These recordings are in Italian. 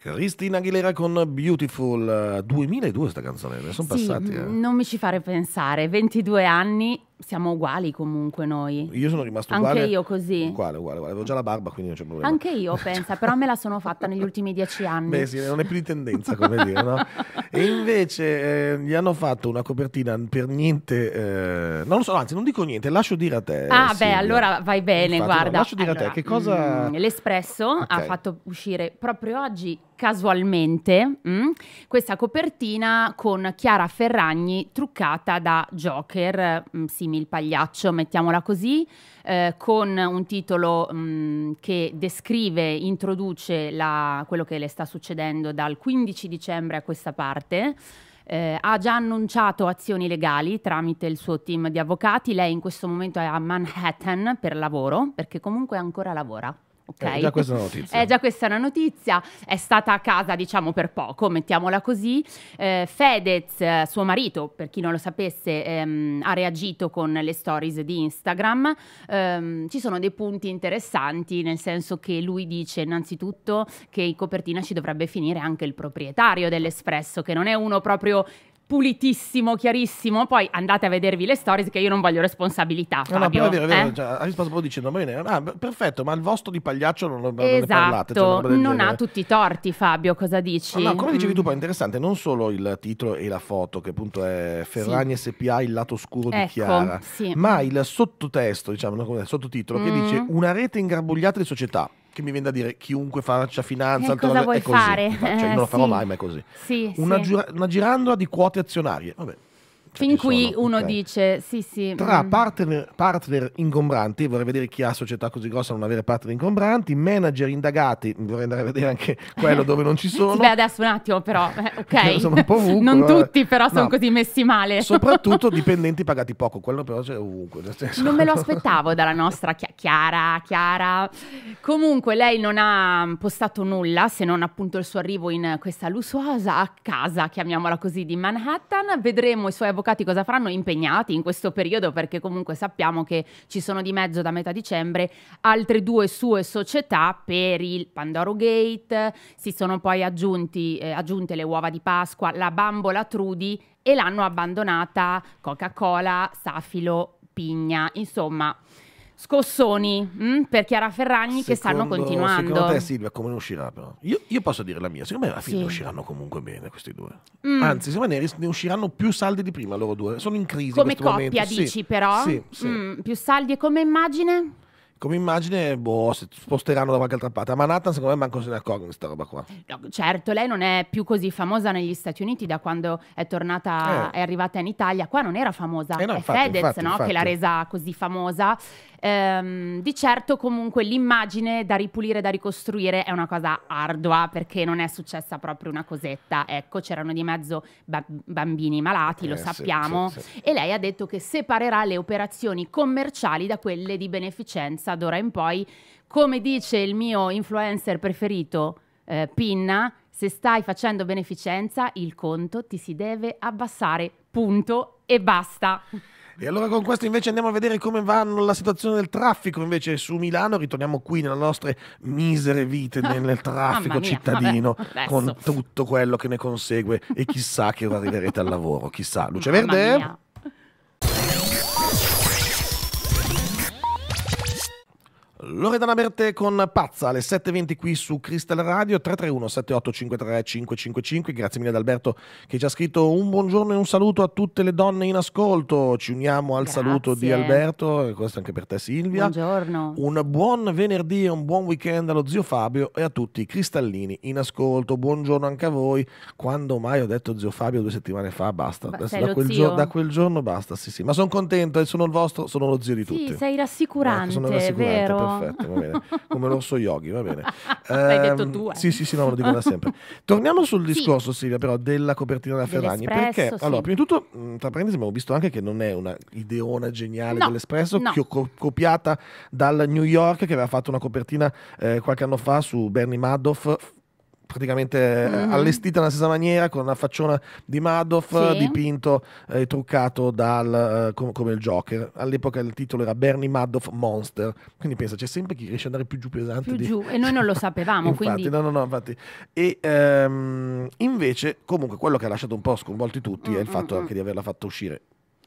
Cristina Aguilera con Beautiful 2002 eh, sta canzone, ne sono sì, passati. Eh. Non mi ci fare pensare, 22 anni siamo uguali comunque noi. Io sono rimasto uguale. Anche io così. Uguale, uguale, uguale. Avevo già la barba, quindi non c'è problema. Anche io, pensa, però me la sono fatta negli ultimi dieci anni. Beh, sì, non è più di tendenza, come dire, no? E invece eh, gli hanno fatto una copertina per niente, eh, non lo so, anzi, non dico niente, lascio dire a te. Ah, Silvia. beh, allora vai bene, Infatti, guarda. No, lascio dire allora, a te, che cosa... Mh, mm, L'Espresso okay. ha fatto uscire proprio oggi casualmente mh, mm, questa copertina con Chiara Ferragni truccata da Joker, mh, mm, simile Jimmy il pagliaccio, mettiamola così, eh, con un titolo mh, mm, che descrive, introduce la, quello che le sta succedendo dal 15 dicembre a questa parte. Eh, ha già annunciato azioni legali tramite il suo team di avvocati. Lei in questo momento è a Manhattan per lavoro, perché comunque ancora lavora. Eh, okay. Eh, già questa è una notizia. Eh, già questa è una notizia. È stata a casa, diciamo, per poco, mettiamola così. Eh, Fedez, suo marito, per chi non lo sapesse, ehm, ha reagito con le stories di Instagram. Ehm, ci sono dei punti interessanti, nel senso che lui dice innanzitutto che in copertina ci dovrebbe finire anche il proprietario dell'Espresso, che non è uno proprio pulitissimo, chiarissimo. Poi andate a vedervi le stories che io non voglio responsabilità. No, no, però è vero, è vero. Eh? Cioè, ha risposto proprio dicendo: ma io ah, perfetto, ma il vostro di pagliaccio non lo esatto, parlate. Cioè, non ha tutti i torti, Fabio. Cosa dici? No, no come dicevi mm. tu, poi è interessante non solo il titolo e la foto, che appunto è Ferragni sì. SPA, il lato scuro ecco, di Chiara, sì. ma il sottotesto, diciamo, il sottotitolo, mm. che dice una rete ingarbugliata di società che mi viene da dire chiunque faccia finanza, eh, cosa vuoi è così. fare? Cioè, non lo eh, farò sì. mai, ma è così. Sì, una, sì. Gira- una girandola di quote azionarie. Vabbè. Cioè, fin qui uno okay. dice sì sì. Tra mm. partner, partner, ingombranti, vorrei vedere chi ha società così grossa non avere partner ingombranti, manager indagati, vorrei andare a vedere anche quello dove non ci sono. Beh adesso un attimo però, eh, ok. sono un po' ovunque, non vabbè. tutti però no. sono così messi male. Soprattutto dipendenti pagati poco, quello però c'è ovunque. Non me lo aspettavo dalla nostra Chiara, Chiara. Comunque lei non ha postato nulla se non appunto il suo arrivo in questa lussuosa casa, chiamiamola così, di Manhattan. Vedremo i suoi avvocati avvocati cosa faranno? Impegnati in questo periodo perché comunque sappiamo che ci sono di mezzo da metà dicembre altre due sue società per il Pandoro Gate, si sono poi aggiunti, eh, aggiunte le uova di Pasqua, la bambola Trudi e l'hanno abbandonata Coca-Cola, Safilo, Pigna, insomma scossoni mh, mm, per Chiara Ferragni secondo, che stanno continuando. Secondo te Silvia come ne uscirà però? Io, io, posso dire la mia, secondo me alla fine sì. usciranno comunque bene questi due. Mm. Anzi, secondo me ne usciranno più saldi di prima loro due, sono in crisi. Come in coppia momento. dici sì. però? Sì, sì. Mm, più saldi e come immagine? Come immagine, boh, si sposteranno da qualche altra parte. A Manhattan, secondo me, manco se ne accorgono questa roba qua. No, certo, lei non è più così famosa negli Stati Uniti da quando è tornata, eh. è arrivata in Italia. Qua non era famosa. Eh no, è infatti, Fedez, infatti, no? Infatti. Che l'ha resa così famosa. Ehm, di certo comunque l'immagine da ripulire, da ricostruire è una cosa ardua perché non è successa proprio una cosetta. Ecco, c'erano di mezzo ba- bambini malati, eh, lo sappiamo, sì, sì, sì. e lei ha detto che separerà le operazioni commerciali da quelle di beneficenza d'ora in poi. Come dice il mio influencer preferito, eh, Pinna, se stai facendo beneficenza, il conto ti si deve abbassare, punto e basta. E allora con questo invece andiamo a vedere come va la situazione del traffico invece su Milano, ritorniamo qui nelle nostre misere vite ah, nel traffico mia, cittadino vabbè, con tutto quello che ne consegue e chissà che ora arriverete al lavoro, chissà. Luce Mamma Verde? Mia. Loredana Bertè con Pazza alle 7.20 qui su Crystal Radio 331 7853 555 grazie mille ad Alberto che ci ha scritto un buongiorno e un saluto a tutte le donne in ascolto ci uniamo al grazie. saluto di Alberto e questo anche per te Silvia buongiorno un buon venerdì e un buon weekend allo zio Fabio e a tutti i cristallini in ascolto buongiorno anche a voi quando mai ho detto zio Fabio due settimane fa basta ba- da, quel gio- da, quel giorno basta sì sì ma sono contento e sono il vostro sono lo zio di sì, tutti sei rassicurante, ecco, sono rassicurante vero perfetto, va bene. Come l'orso yogi, va bene. L'hai detto ehm, tu, eh. Sì, sì, sì, no, lo dico da sempre. Torniamo sul discorso, sì. Silvia, però, della copertina da Ferragni. Perché, sì. allora, prima di tutto, tra parentesi, abbiamo visto anche che non è una ideona geniale no, dell'Espresso, no. Co- copiata dal New York, che aveva fatto una copertina eh, qualche anno fa su Bernie Madoff, praticamente eh, mm-hmm. allestita nella stessa maniera con una facciona di Madoff sì. dipinto e eh, truccato dal, eh, com- come il Joker. All'epoca il titolo era Bernie Madoff Monster, quindi pensa c'è sempre chi riesce ad andare più giù pesante. Più di... giù e noi non lo sapevamo. infatti, quindi... no, no, no, infatti. E ehm, invece comunque quello che ha lasciato un po' sconvolti tutti mm-hmm. è il mm, fatto mm, anche mm. di averla fatta uscire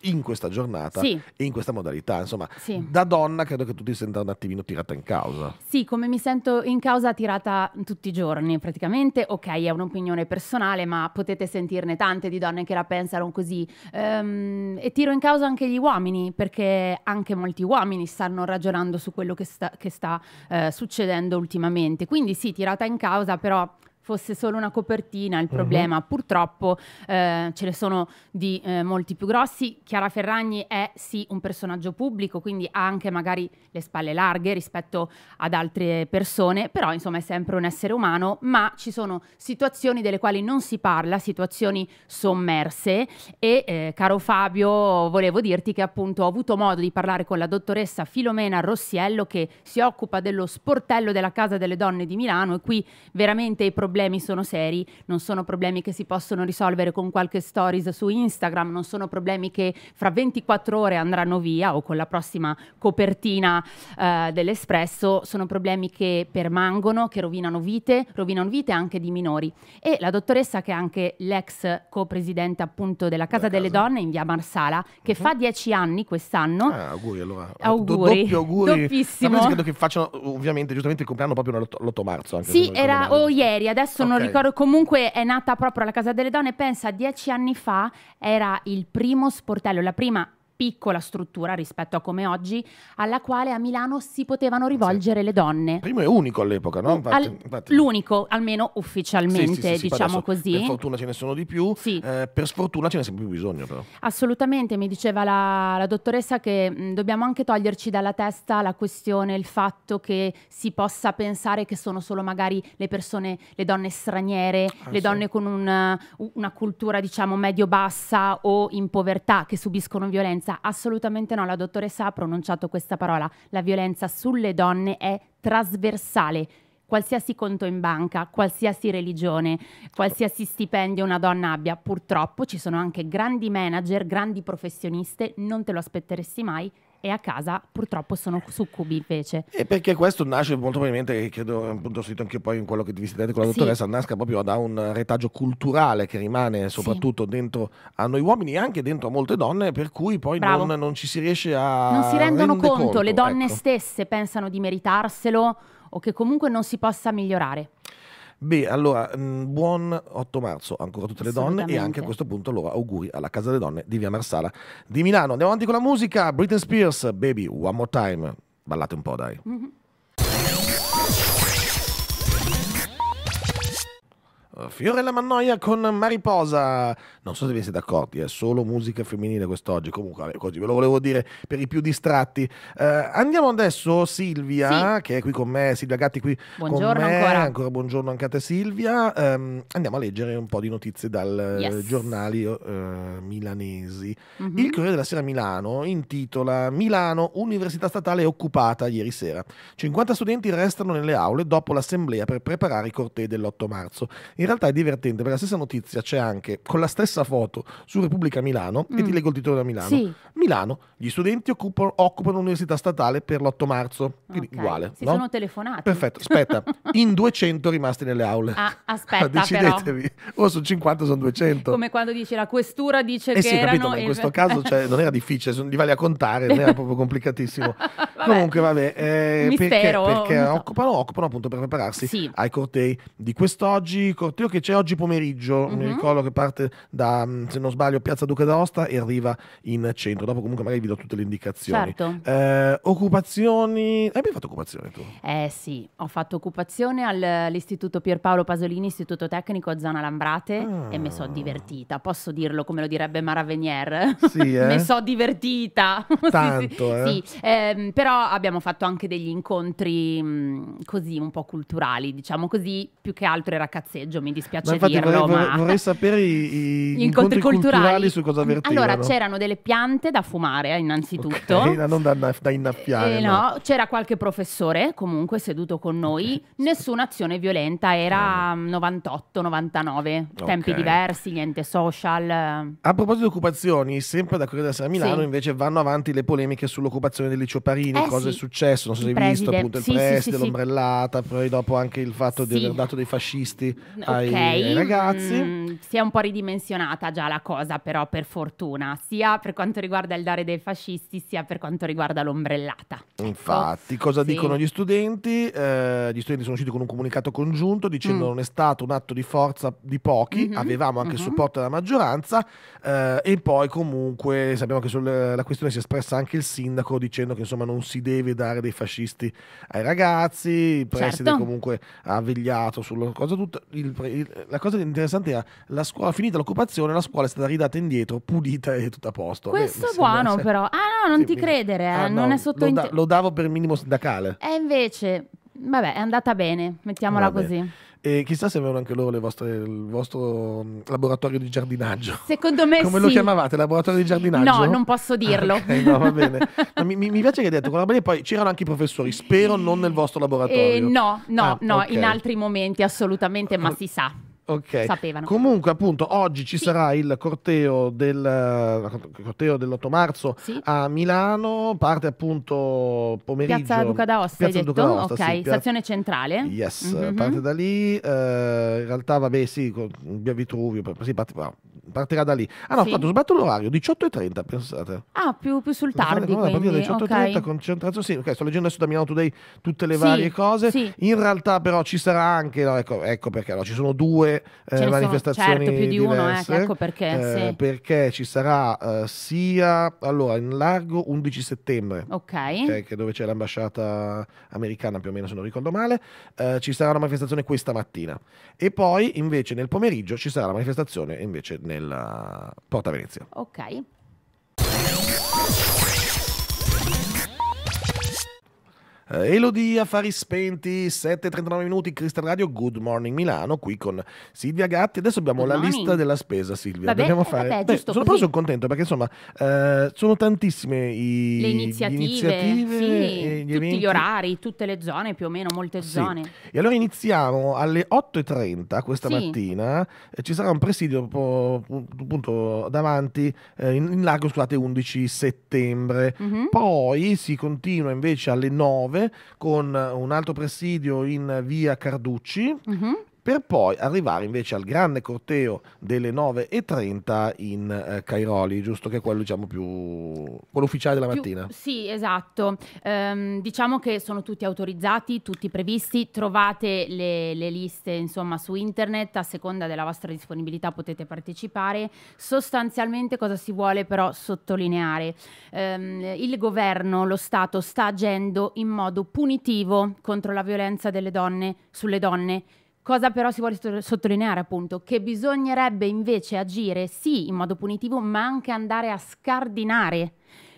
in questa giornata sì. e in questa modalità. Insomma, sì. da donna credo che tu ti senta un attimino tirata in causa. Sì, come mi sento in causa tirata tutti i giorni praticamente. Ok, è un'opinione personale, ma potete sentirne tante di donne che la pensano così. Um, e tiro in causa anche gli uomini, perché anche molti uomini stanno ragionando su quello che sta, che sta uh, succedendo ultimamente. Quindi sì, tirata in causa, però fosse solo una copertina il mhm. problema. Uh-huh. Purtroppo eh, ce ne sono di eh, molti più grossi. Chiara Ferragni è sì un personaggio pubblico, quindi ha anche magari le spalle larghe rispetto ad altre persone, però insomma è sempre un essere umano, ma ci sono situazioni delle quali non si parla, situazioni sommerse e eh, caro Fabio volevo dirti che appunto ho avuto modo di parlare con la dottoressa Filomena Rossiello che si occupa dello sportello della Casa delle Donne di Milano e qui veramente i problemi problemi sono seri, non sono problemi che si possono risolvere con qualche stories su Instagram, non sono problemi che fra 24 ore andranno via o con la prossima copertina eh, dell'Espresso, sono problemi che permangono, che rovinano vite, rovinano vite anche di minori. E la dottoressa che è anche l'ex co-presidente appunto della Casa della delle Donne in via Marsala, che uh mhm. -huh. fa 10 anni quest'anno. Ah, auguri allora. Auguri. Do- auguri. Doppissimo. credo che facciano ovviamente giustamente il compleanno proprio l'8 marzo. Anche, sì, era o ieri, adesso adesso okay. non ricordo, comunque è nata proprio alla Casa delle Donne, pensa, dieci anni fa era il primo sportello, la prima piccola struttura rispetto a come oggi, alla quale a Milano si potevano rivolgere sì. le donne. Primo e unico all'epoca, no? Infatti, Al, infatti... L'unico, almeno ufficialmente, sì, sì, diciamo così. Per fortuna ce ne sono di più, eh, per sfortuna ce ne sempre più bisogno però. Assolutamente, mi diceva la, la dottoressa che mh, mm, dobbiamo anche toglierci dalla testa la questione, il fatto che si possa pensare che sono solo magari le persone, le donne straniere, ah, le donne con una, una cultura diciamo medio-bassa o in povertà che subiscono violenza violenza? Assolutamente no, la dottoressa ha pronunciato questa parola. La violenza sulle donne è trasversale. Qualsiasi conto in banca, qualsiasi religione, qualsiasi stipendio una donna abbia, purtroppo ci sono anche grandi manager, grandi professioniste, non te lo aspetteresti mai, e a casa purtroppo sono succubi invece. E perché questo nasce molto probabilmente, credo appunto ho scritto anche poi in quello che vi siete con la sì. dottoressa, nasca proprio da un retaggio culturale che rimane soprattutto sì. dentro a noi uomini e anche dentro a molte donne, per cui poi non, non, ci si riesce a... Non si rendono conto, conto, le donne ecco. stesse pensano di meritarselo o che comunque non si possa migliorare. Beh, allora, mm, buon 8 marzo ancora a tutte le donne e anche a questo punto allora auguri alla Casa delle Donne di Via Marsala di Milano. Andiamo avanti con la musica, Britney Spears, Baby, One More Time, ballate un po' dai. Mm-hmm. Eh, Fiorella Mannoia con Mariposa. Non so se vi siete accorti, è solo musica femminile quest'oggi. Comunque, così ve lo volevo dire per i più distratti. Eh, andiamo adesso, Silvia, sì. che è qui con me. Silvia Gatti, qui buongiorno con me. Ancora. ancora buongiorno anche a te, Silvia. Eh, andiamo a leggere un po' di notizie dal eh, yes. giornali eh, milanesi. Mm-hmm. Il Corriere della Sera Milano intitola Milano, Università Statale occupata ieri sera. 50 studenti restano nelle aule dopo l'assemblea per preparare i cortei dell'8 marzo. In realtà è divertente perché la stessa notizia c'è anche con la stessa foto su Repubblica Milano mm. e ti mm. leggo il titolo da Milano. Sì. Milano, gli studenti occupano, occupano l'università statale per l'8 marzo. Quindi okay. uguale. Si no? sono telefonati. Perfetto, aspetta, in 200 rimasti nelle aule. Ah, aspetta, Decidetevi, però. o sono 50 o sono 200. Come quando dici la questura dice eh che sì, erano... capito, ma in il... questo caso cioè, non era difficile, sono, li vale a contare, non era proprio complicatissimo. vabbè. Comunque vabbè, eh, Mistero, perché, perché so. occupano, occupano appunto per prepararsi sì. ai cortei di quest'oggi, cortei corteo che c'è oggi pomeriggio, mm-hmm. mi ricordo che parte da, mm, se non sbaglio, Piazza Duca d'Aosta e arriva in centro. Dopo comunque magari vi do tutte le indicazioni. Certo. Eh, occupazioni, hai mai fatto occupazione tu? Eh sì, ho fatto occupazione all'Istituto Pierpaolo Pasolini, Istituto Tecnico a Zona Lambrate ah. e mi sono ah. divertita, posso dirlo come lo direbbe Mara Venier? Sì, eh? mi sono divertita. Tanto, sì, sì. Eh? sì. Ehm, però abbiamo fatto anche degli incontri mh, mm, così un po' culturali, diciamo così, più che altro era cazzeggio mi dispiace ma infatti, dirlo. Vorrei, ma... vorrei sapere i, i incontri, incontri culturali. culturali. su cosa vertevano. Allora, c'erano delle piante da fumare, eh, innanzitutto. Okay, non da, da innaffiare. Eh, no. no. c'era qualche professore comunque seduto con noi. Nessuna azione violenta, era 98, 99, okay. tempi diversi, niente social. A proposito di occupazioni, sempre da Corriere della Sera Milano sì. invece vanno avanti le polemiche sull'occupazione del liceo Parini, eh, cosa sì. è successo, non so se hai visto appunto il sì, preside, l'ombrellata, poi dopo anche il fatto di aver dato dei fascisti no, ai, ai, ragazzi. Mm, si è un po' ridimensionata già la cosa, però, per fortuna, sia per quanto riguarda il dare dei fascisti, sia per quanto riguarda l'ombrellata. Ecco. Infatti, cosa sì. dicono gli studenti? Eh, gli studenti sono usciti con un comunicato congiunto dicendo mm. non è stato un atto di forza di pochi, mm-hmm. avevamo anche mm-hmm. supporto della maggioranza eh, e poi comunque sappiamo che sulla questione si è espressa anche il sindaco dicendo che insomma non si deve dare dei fascisti ai ragazzi, il preside certo. comunque ha vegliato sulla cosa tutta, il, cioè, il, la cosa interessante è la scuola, finita l'occupazione, la scuola è stata ridata indietro, pulita e tutto a posto. Questo è buono sempre... però. Ah no, non sì, ti mi... credere, ah, eh, non no, è sotto... Lo, da, lo davo per minimo sindacale. E eh, invece, vabbè, è andata bene, mettiamola Vabbè. così. E chissà se avevano anche loro vostre, il vostro mm, laboratorio di giardinaggio. Secondo me Come sì. lo chiamavate? Laboratorio di giardinaggio? No, non posso dirlo. okay, no, va bene. No, mi, mi, piace che hai detto quella bene. Poi c'erano anche i professori, spero non nel vostro laboratorio. Eh, no, no, ah, no, okay. in altri momenti assolutamente, ma si sa. Ok. Sapevano. Comunque, appunto, oggi ci sì. sarà il corteo, del, corteo dell'8 marzo sì. a Milano, parte appunto pomeriggio. Piazza Duca d'Aosta, Piazza hai detto? D'Aosta, ok, sì, stazione centrale. Yes, mm-hmm. parte da lì, eh, in realtà vabbè sì, con via Vitruvio, sì, parte, partirà da lì. Ah no, sì. Fatto, sbatto l'orario, 18.30 pensate. Ah, più, più sul tardi quindi, partita 18.30, okay. concentrazione, sì, ok, sto leggendo adesso da Milano Today tutte le varie cose. In realtà però ci sarà anche, no, ecco, ecco perché, no, ci sono due due eh, manifestazioni certo, più di diverse, uno, eh, ecco perché, eh, sì. perché ci sarà eh, sia allora in largo 11 settembre okay. che, che dove c'è l'ambasciata americana più o meno se non ricordo male eh, ci sarà una manifestazione questa mattina e poi invece nel pomeriggio ci sarà la manifestazione invece nella Porta Venezia ok Eh, Elodie, affari spenti, 7.39 minuti, Crystal Radio, Good Morning Milano, qui con Silvia Gatti. Adesso abbiamo Good la morning. lista della spesa, Silvia. Vabbè, Dobbiamo eh, fare... Vabbè, Beh, sono, sono contento perché insomma eh, sono tantissime i... le iniziative, iniziative sì, gli tutti eventi. gli orari, tutte le zone più o meno, molte sì. zone. E allora iniziamo alle 8.30 questa sì. mattina, eh, ci sarà un presidio appunto davanti eh, in, in lago, scusate, 11 settembre. Mm-hmm. Poi si continua invece alle 9 19, con un altro presidio in via Carducci, uh-huh per poi arrivare invece al grande corteo delle 9.30 in eh, Cairoli, giusto che è quello diciamo più quello ufficiale della mattina. sì, esatto. Ehm, diciamo che sono tutti autorizzati, tutti previsti, trovate le, le, liste insomma su internet, a seconda della vostra disponibilità potete partecipare. Sostanzialmente cosa si vuole però sottolineare? Ehm, il governo, lo Stato sta agendo in modo punitivo contro la violenza delle donne sulle donne Cosa però si vuole sottolineare appunto? Che bisognerebbe invece agire sì in modo punitivo, ma anche andare a scardinare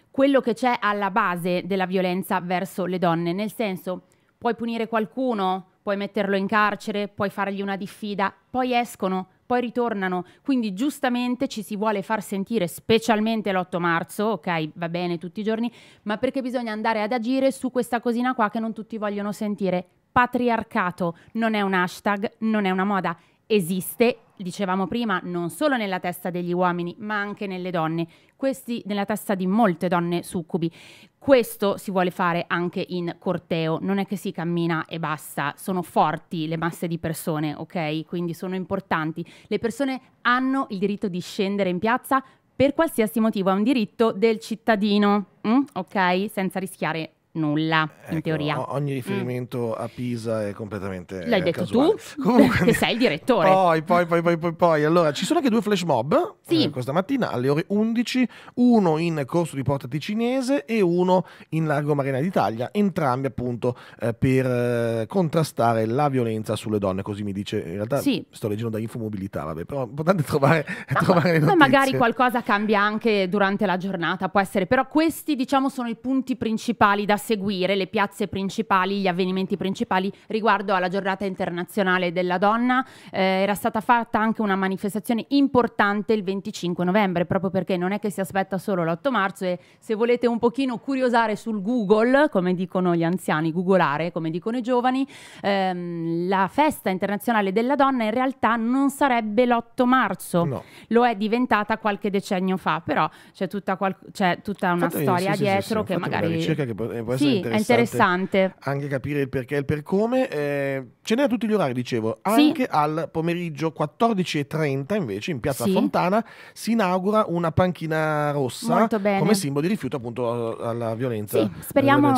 quello che c'è alla base della violenza verso le donne, nel senso puoi punire qualcuno, puoi metterlo in carcere, puoi fargli una diffida, poi escono, poi ritornano. Quindi giustamente ci si vuole far sentire, specialmente l'8 marzo, ok, va bene tutti i giorni, ma perché bisogna andare ad agire su questa cosina qua che non tutti vogliono sentire patriarcato non è un hashtag, non è una moda, esiste, dicevamo prima, non solo nella testa degli uomini, ma anche nelle donne, questi nella testa di molte donne succubi. Questo si vuole fare anche in corteo, non è che si cammina e basta, sono forti le masse di persone, ok? Quindi sono importanti. Le persone hanno il diritto di scendere in piazza per qualsiasi motivo, è un diritto del cittadino, mm? ok? Senza rischiare nulla, ecco, in teoria. Ogni mm. riferimento mm. a Pisa è completamente L'hai detto casuale. tu, Comunque, che sei il direttore. Poi, poi, poi, poi, poi, poi. Allora, ci sono anche due flash mob sì. eh, questa mattina alle ore 11, uno in corso di Porta Ticinese e uno in Largo Marina d'Italia, entrambi appunto eh, per eh, contrastare la violenza sulle donne, così mi dice, in realtà sì. sto leggendo da Infomobilità, vabbè, però è importante trovare, ma, trovare le notizie. magari qualcosa cambia anche durante la giornata, può essere, però questi diciamo sono i punti principali da seguire le piazze principali, gli avvenimenti principali riguardo alla giornata internazionale della donna. Eh, era stata fatta anche una manifestazione importante il 25 novembre, proprio perché non è che si aspetta solo l'8 marzo e se volete un pochino curiosare sul Google, come dicono gli anziani, googolare, come dicono i giovani, ehm, la festa internazionale della donna in realtà non sarebbe l'8 marzo, no. lo è diventata qualche decennio fa, però c'è tutta, qual- c'è tutta una Infatti, storia sì, dietro sì, sì, che magari... Una ricerca che eh, può questo sì, è, interessante. è, interessante. Anche capire il perché e il per come. Eh, ce n'è a tutti gli orari, dicevo. Anche sì. al pomeriggio 14.30 invece in Piazza sì. Fontana si inaugura una panchina rossa come simbolo di rifiuto appunto alla violenza. Sì, speriamo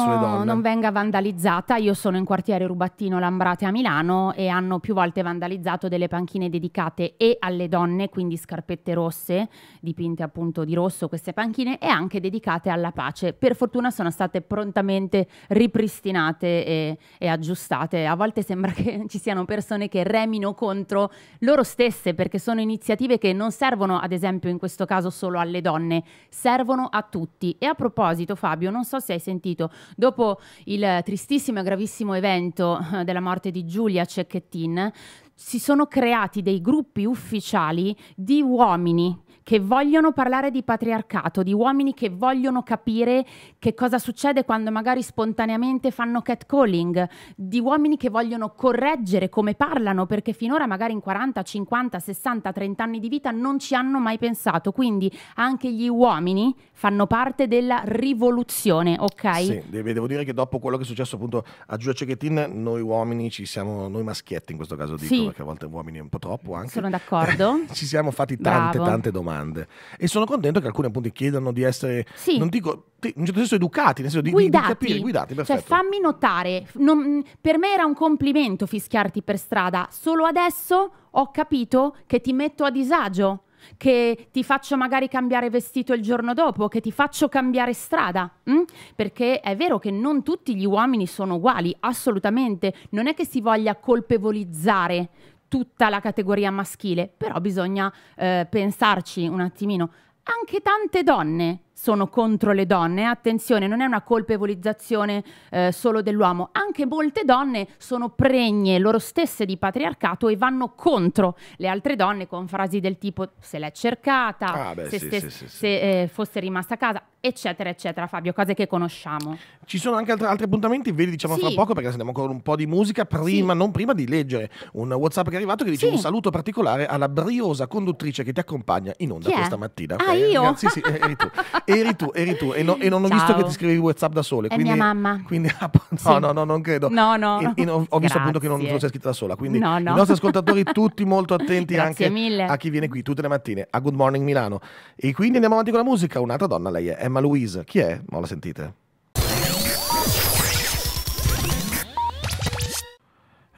non venga vandalizzata. Io sono in quartiere Rubattino Lambrate a Milano e hanno più volte vandalizzato delle panchine dedicate e alle donne, quindi scarpette rosse, dipinte appunto di rosso queste panchine, e anche dedicate alla pace. Per fortuna sono state prontamente sicuramente ripristinate e, e, aggiustate. A volte sembra che ci siano persone che remino contro loro stesse perché sono iniziative che non servono, ad esempio in questo caso, solo alle donne, servono a tutti. E a proposito, Fabio, non so se hai sentito, dopo il tristissimo e gravissimo evento eh, della morte di Giulia Cecchettin, si sono creati dei gruppi ufficiali di uomini che vogliono parlare di patriarcato, di uomini che vogliono capire che cosa succede quando magari spontaneamente fanno catcalling, di uomini che vogliono correggere come parlano perché finora magari in 40, 50, 60, 30 anni di vita non ci hanno mai pensato. Quindi anche gli uomini fanno parte della rivoluzione, ok? Sì, devo dire che dopo quello che è successo appunto a Giulia Cecchettin, noi uomini ci siamo, noi maschietti in questo caso dico, sì. perché a volte uomini è un po' troppo anche. Sono d'accordo. ci siamo fatti tante Bravo. tante domande domande e sono contento che alcuni appunto chiedano di essere, sì. non dico, in un certo senso educati, nel senso di, guidati. di, capire, guidati, cioè, perfetto. Cioè fammi notare, non, per me era un complimento fischiarti per strada, solo adesso ho capito che ti metto a disagio, che ti faccio magari cambiare vestito il giorno dopo, che ti faccio cambiare strada, mh? Mm? perché è vero che non tutti gli uomini sono uguali, assolutamente, non è che si voglia colpevolizzare tutta la categoria maschile, però bisogna eh, pensarci un attimino. Anche tante donne sono contro le donne, attenzione, non è una colpevolizzazione eh, solo dell'uomo, anche molte donne sono pregne loro stesse di patriarcato e vanno contro le altre donne con frasi del tipo se l'è cercata, ah, beh, se, sì, se, sì, sì, se eh, fosse rimasta a casa, eccetera, eccetera, Fabio, cose che conosciamo. Ci sono anche altri, altri appuntamenti, ve li diciamo fra poco perché andiamo ancora un po' di musica, prima, non prima di leggere un WhatsApp che è arrivato che dice un saluto particolare alla briosa conduttrice che ti accompagna in onda questa mattina. Ah, eh, io? Ragazzi, sì, eh, eri tu. Eri tu, eri tu. E, no, e non ho Ciao. visto che ti scrivi WhatsApp da sole. È quindi, mia mamma. Quindi, ah, no, no, no, non credo. No, no. E, e ho, ho visto appunto che non te sei scritta da sola. Quindi no, no. i nostri ascoltatori tutti molto attenti anche mille. a chi viene qui tutte le mattine a Good Morning Milano. E quindi andiamo avanti con la musica. Un'altra donna, lei è Emma Louise. Chi è? Ma la sentite.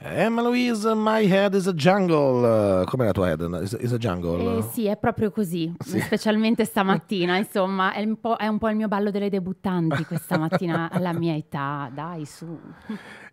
Emma eh, Louise, my head is a jungle. Come la tua head? Is, a jungle? Eh, sì, è proprio così, sì. specialmente stamattina. Insomma, è un, è un po' il mio ballo delle debuttanti questa mattina alla mia età. Dai, su.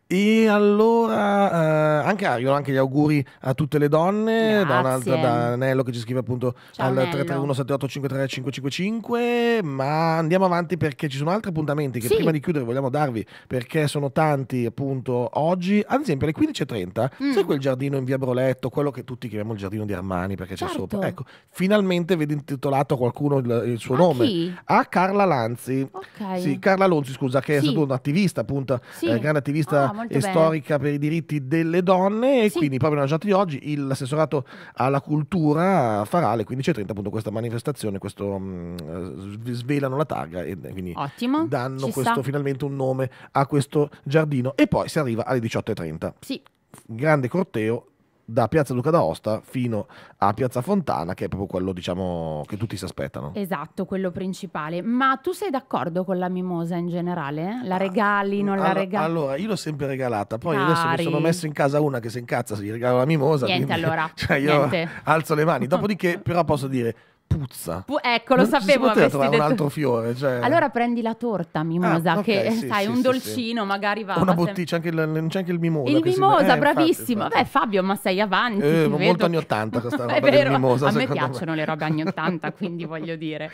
E allora eh, anche arrivano anche gli auguri a tutte le donne, da, una, da, Anello che ci scrive appunto Ciao al 331-78533-555, ma andiamo avanti perché ci sono altri appuntamenti che sì. prima di chiudere vogliamo darvi perché sono tanti appunto oggi, ad esempio alle 15.30, mm. sai quel giardino in via Broletto, quello che tutti chiamiamo il giardino di Armani perché certo. c'è sopra, ecco, finalmente vedi intitolato a qualcuno il, il suo a nome, chi? a Carla Lanzi, okay. sì, Carla Lonzi scusa, che sì. è stata un'attivista appunto, sì. eh, grande attivista. Ah, e storica per i diritti delle donne e sì. quindi proprio nella giornata di oggi l'assessorato alla cultura farà alle 15.30 appunto questa manifestazione, questo mh, mm, eh, svelano la targa e eh, quindi Ottimo. danno questo, finalmente un nome a questo giardino e poi si arriva alle 18.30. Sì. Grande corteo da Piazza Duca d'Aosta fino a Piazza Fontana, che è proprio quello diciamo, che tutti si aspettano. Esatto, quello principale. Ma tu sei d'accordo con la mimosa in generale? La regali, non allora, la regali? Allora, io l'ho sempre regalata, poi Cari. adesso mi sono messo in casa una che si incazza, se gli regalo la mimosa. Niente quindi, allora, cioè io Niente. alzo le mani. Dopodiché però posso dire puzza. Pu- ecco, lo non sapevo. Si poteva un altro fiore. Cioè... Allora prendi la torta mimosa, ah, okay, che eh, sì, sai, sì, un sì, dolcino magari va. Una bottiglia, non c'è, anche il mimosa. Il mimosa, si... eh, bravissimo. Infatti, infatti. Beh, Fabio, ma sei avanti. Eh, molto anni 80 questa roba È vero, mimosa, a me piacciono me. le robe anni 80, quindi voglio dire.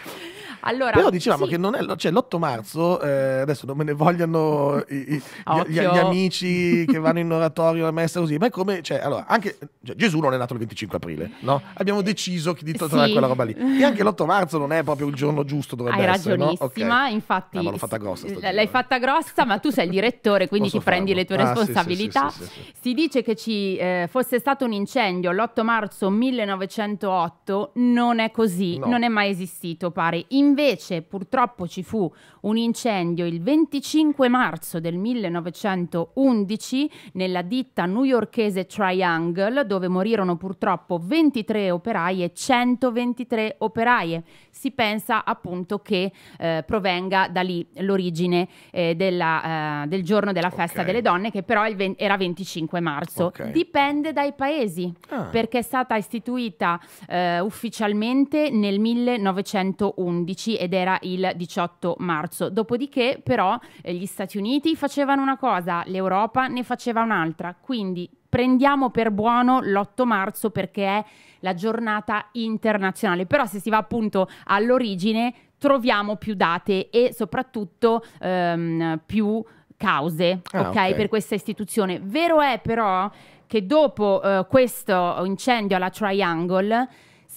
Allora, Però dicevamo sì. che non è, cioè, l'8 marzo, eh, adesso non me ne vogliano i, i, gli, gli, amici che vanno in oratorio, la messa così, ma è come, cioè, allora, anche cioè, Gesù non è nato il 25 aprile, no? Abbiamo eh, deciso di trovare sì. quella roba lì. E anche l'8 marzo non è proprio il giorno giusto, dovrebbe Hai essere, no? Okay. infatti. Eh, l'ho fatta grossa. L'hai fatta grossa, ma tu sei il direttore, quindi Posso ti farlo. prendi le tue ah, responsabilità. Sì, sì, si dice che ci eh, fosse stato un incendio l'8 marzo 1908, non è così, no. non è mai esistito, pare. In invece purtroppo ci fu un incendio il 25 marzo del 1911 nella ditta newyorkese Triangle, dove morirono purtroppo 23 operai e 123 operaie. Si pensa appunto che eh, provenga da lì l'origine eh, della, eh, del giorno della festa okay. delle donne, che però era 25 marzo. Okay. Dipende dai paesi, ah. perché è stata istituita eh, ufficialmente nel 1911 2011 ed era il 18 marzo. Dopodiché però eh, gli Stati Uniti facevano una cosa, l'Europa ne faceva un'altra, quindi prendiamo per buono l'8 marzo perché è la giornata internazionale, però se si va appunto all'origine troviamo più date e soprattutto ehm, più cause, ah, okay, ok, per questa istituzione. Vero è però che dopo eh, questo incendio alla Triangle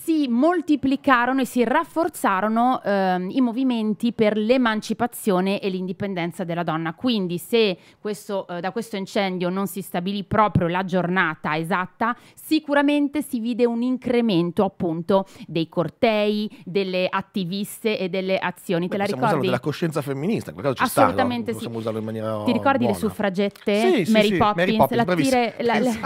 si moltiplicarono e si rafforzarono ehm, i movimenti per l'emancipazione e l'indipendenza della donna. Quindi se questo, eh, da questo incendio non si stabilì proprio la giornata esatta, sicuramente si vide un incremento appunto dei cortei, delle attiviste e delle azioni. Beh, Te la ricordi? Usarlo della coscienza femminista, in quel caso ci Assolutamente sta, no? sì. in maniera Ti ricordi buona. le suffragette? Sì, Mary, sì, Poppins, Mary Poppins l'attrice,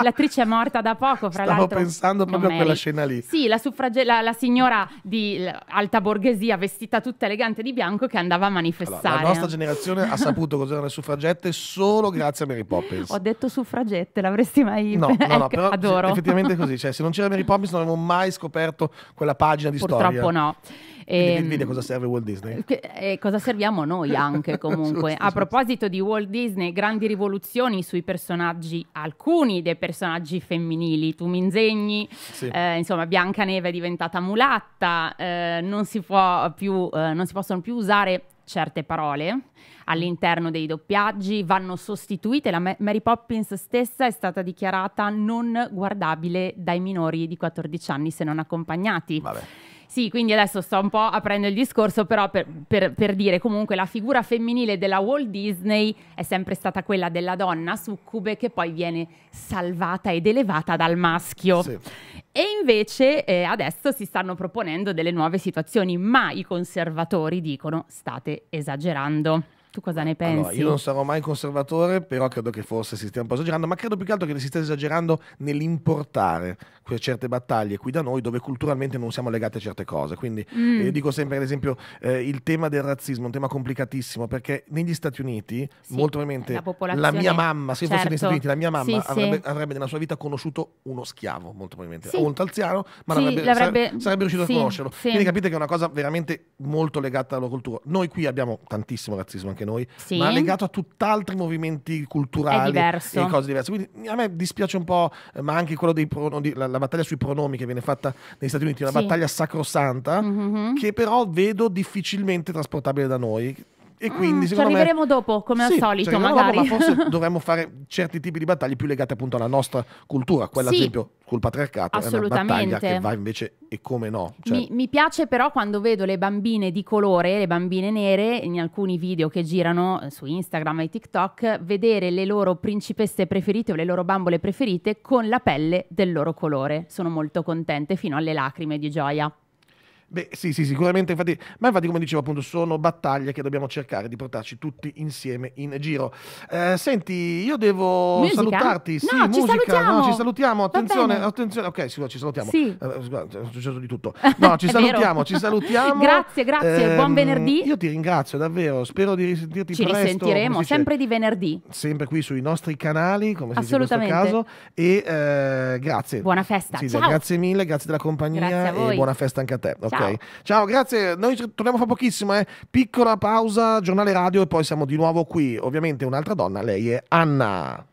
l'attrice è morta da poco, fra Stavo l'altro. Stavo pensando proprio a quella scena lì. Sì, la suffragette fage- la, la, signora di alta borghesia vestita tutta elegante di bianco che andava a manifestare. Allora, la nostra generazione ha saputo cos'erano le suffragette solo grazie a Mary Poppins. Ho detto suffragette, l'avresti mai No, no, no, però ecco, adoro. effettivamente così, cioè se non c'era Mary Poppins non avevo mai scoperto quella pagina di Purtroppo storia. Purtroppo no. E, vedi, ehm, cosa serve Walt Disney. Eh, e eh, cosa serviamo noi anche comunque. giusto, A proposito di Walt Disney, grandi rivoluzioni sui personaggi, alcuni dei personaggi femminili. Tu mi insegni, sì. eh, insomma, Biancaneve è diventata mulatta, eh, non, si più, eh, non si possono più usare certe parole all'interno dei doppiaggi, vanno sostituite. La Mary Poppins stessa è stata dichiarata non guardabile dai minori di 14 anni se non accompagnati. Vabbè. Sì, quindi adesso sto un po' aprendo il discorso, però per, per, per dire comunque la figura femminile della Walt Disney è sempre stata quella della donna succube che poi viene salvata ed elevata dal maschio. Sì. E invece eh, adesso si stanno proponendo delle nuove situazioni, ma i conservatori dicono state esagerando. Tu cosa ne pensi? Allora, io non sarò mai conservatore, però credo che forse si stia un po' esagerando, ma credo più che altro che si stia esagerando nell'importare certe battaglie qui da noi dove culturalmente non siamo legati a certe cose. Quindi mm. eh, dico sempre, ad esempio, eh, il tema del razzismo, è un tema complicatissimo, perché negli Stati Uniti, sì, molto probabilmente, la, la, mia mamma, se certo. fosse negli Stati Uniti, la mia mamma sì, avrebbe, sì. avrebbe, nella sua vita conosciuto uno schiavo, molto probabilmente, o un talziano, ma l'avrebbe, l'avrebbe... Sarebbe, sarebbe, riuscito a conoscerlo. Quindi capite che è una cosa veramente molto legata alla cultura. Noi qui abbiamo tantissimo razzismo anche anche noi, sì. ma legato a tutt'altri movimenti culturali e cose diverse. Quindi a me dispiace un po', eh, ma anche quello dei pronomi, la, la, battaglia sui pronomi che viene fatta negli Stati Uniti, una sì. battaglia sacrosanta mm -hmm. che però vedo difficilmente trasportabile da noi. E quindi mm, ci arriveremo me... dopo, come sì, al solito, magari. Dopo, ma forse dovremmo fare certi tipi di battaglie più legate appunto alla nostra cultura, quella sì. ad esempio col patriarcato Assolutamente. battaglia che va invece e come no. Cioè... Mi, mi, piace però quando vedo le bambine di colore, le bambine nere, in alcuni video che girano su Instagram e TikTok, vedere le loro principesse preferite o le loro bambole preferite con la pelle del loro colore. Sono molto contente fino alle lacrime di gioia. Beh, sì, sì, sicuramente, infatti, ma infatti come dicevo appunto sono battaglie che dobbiamo cercare di portarci tutti insieme in giro. Eh, senti, io devo musica? salutarti, no, sì, ci musica, salutiamo. no, ci salutiamo, attenzione, attenzione, ok, sì, ci salutiamo. Sì. Eh, è successo di tutto. No, ci salutiamo, ci salutiamo. grazie, grazie, eh, buon venerdì. Io ti ringrazio davvero, spero di risentirti ci presto. Ci risentiremo sempre di venerdì. Sempre qui sui nostri canali, come si dice in questo caso e eh, grazie. Buona festa. Sì, Ciao. Grazie mille, grazie della compagnia grazie e buona festa anche a te. Ciao. Ciao. Ciao, grazie. Noi torniamo fra pochissimo. Eh. Piccola pausa, giornale radio e poi siamo di nuovo qui. Ovviamente un'altra donna, lei è Anna.